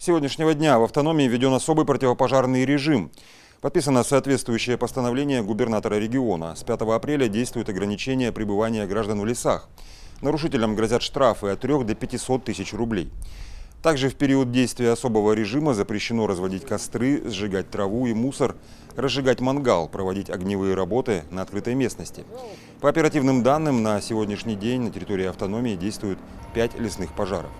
сегодняшнего дня в автономии введен особый противопожарный режим. Подписано соответствующее постановление губернатора региона. С 5 апреля действуют ограничения пребывания граждан в лесах. Нарушителям грозят штрафы от 3 до 500 тысяч рублей. Также в период действия особого режима запрещено разводить костры, сжигать траву и мусор, разжигать мангал, проводить огневые работы на открытой местности. По оперативным данным, на сегодняшний день на территории автономии действуют 5 лесных пожаров.